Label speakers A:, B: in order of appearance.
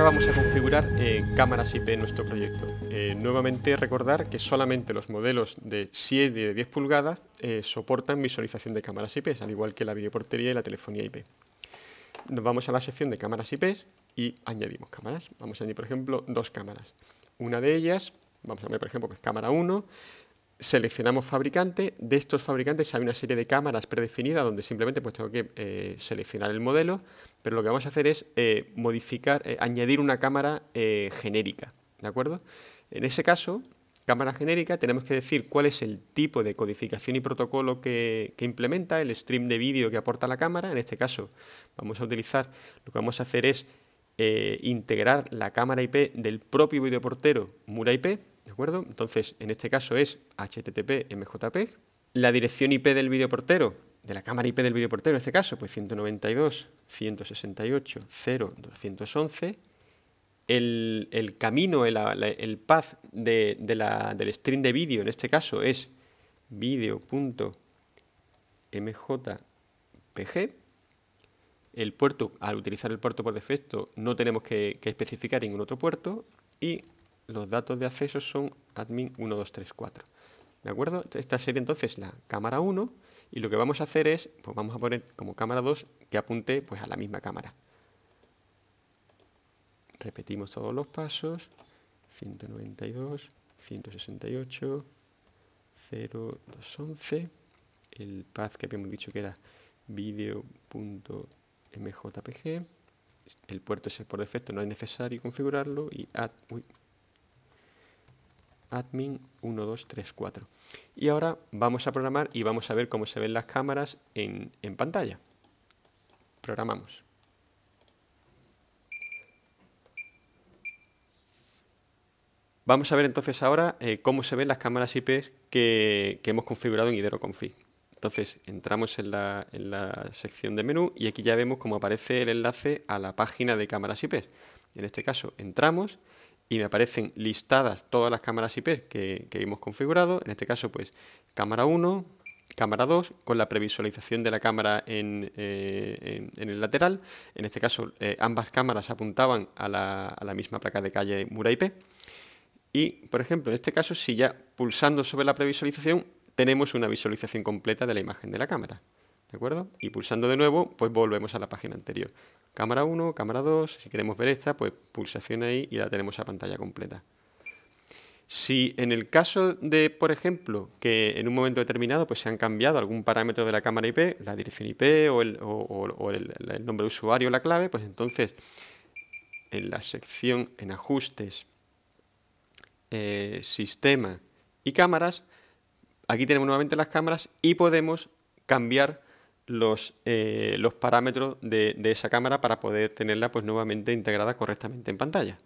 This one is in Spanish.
A: Ahora vamos a configurar eh, cámaras IP en nuestro proyecto. Eh, nuevamente recordar que solamente los modelos de 7 y de 10 pulgadas eh, soportan visualización de cámaras IP, al igual que la videoportería y la telefonía IP. Nos vamos a la sección de cámaras IP y añadimos cámaras. Vamos a añadir, por ejemplo, dos cámaras. Una de ellas, vamos a ver, por ejemplo, que es cámara 1, seleccionamos fabricante, de estos fabricantes hay una serie de cámaras predefinidas donde simplemente pues tengo que eh, seleccionar el modelo, pero lo que vamos a hacer es eh, modificar, eh, añadir una cámara genérica, ¿de acuerdo? En ese caso, cámara genérica, tenemos que decir cuál es el tipo de codificación y protocolo que, implementa, el stream de vídeo que aporta la cámara, en este caso vamos a utilizar, lo que vamos a hacer es integrar la cámara IP del propio videoportero Mura IP, ¿de acuerdo? Entonces, en este caso es http mjpeg. La dirección IP del videoportero, de la cámara IP del videoportero en este caso, pues 192, 168, 0, 211. El, camino, el, el path de, del string de vídeo en este caso es video.mjpg. El puerto, al utilizar el puerto por defecto, no tenemos que, que especificar ningún otro puerto. Y los datos de acceso son admin 1234. ¿De acuerdo? Esta sería entonces la cámara 1 y lo que vamos a hacer es, pues vamos a poner como cámara 2 que apunte pues a la misma cámara. Repetimos todos los pasos. 192, 168, 0, 11. El path que habíamos dicho que era video.mjpg. El puerto es el por defecto, no es necesario configurarlo. Y add, ah, uy, admin 1234. Y ahora vamos a programar y vamos a ver cómo se ven las cámaras en, en pantalla. Programamos. Vamos a ver entonces ahora eh, cómo se ven las cámaras IP que, hemos configurado en Idero Entonces entramos en la, en la, sección de menú y aquí ya vemos cómo aparece el enlace a la página de cámaras IP. En este caso entramos y me aparecen listadas todas las cámaras IP que, hemos configurado, en este caso pues cámara 1, cámara 2 con la previsualización de la cámara en, eh, el lateral. En este caso eh, ambas cámaras apuntaban a la, a la, misma placa de calle Mura IP. Y, por ejemplo, en este caso, si ya pulsando sobre la previsualización, tenemos una visualización completa de la imagen de la cámara. ¿de acuerdo? Y pulsando de nuevo, pues volvemos a la página anterior. Cámara 1, cámara 2, si queremos ver esta, pues pulsación ahí y la tenemos a pantalla completa. Si en el caso de, por ejemplo, que en un momento determinado pues, se han cambiado algún parámetro de la cámara IP, la dirección IP o el, nombre de usuario la clave, pues entonces en la sección en ajustes, eh, sistema y cámaras, aquí tenemos nuevamente las cámaras y podemos cambiar los, eh, los parámetros de, de, esa cámara para poder tenerla pues nuevamente integrada correctamente en pantalla.